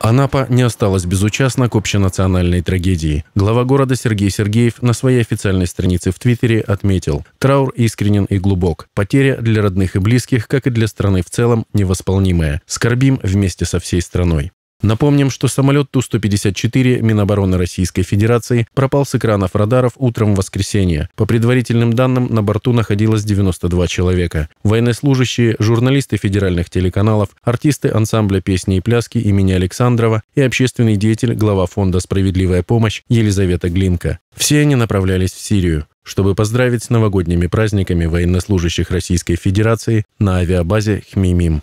Анапа не осталась безучастна к общенациональной трагедии. Глава города Сергей Сергеев на своей официальной странице в Твиттере отметил «Траур искренен и глубок. Потеря для родных и близких, как и для страны в целом, невосполнимая. Скорбим вместе со всей страной». Напомним, что самолет Ту-154 Минобороны Российской Федерации пропал с экранов радаров утром в воскресенье. По предварительным данным, на борту находилось 92 человека. Военнослужащие, журналисты федеральных телеканалов, артисты ансамбля песни и пляски имени Александрова и общественный деятель, глава фонда «Справедливая помощь» Елизавета Глинка. Все они направлялись в Сирию чтобы поздравить с новогодними праздниками военнослужащих Российской Федерации на авиабазе «Хмимим».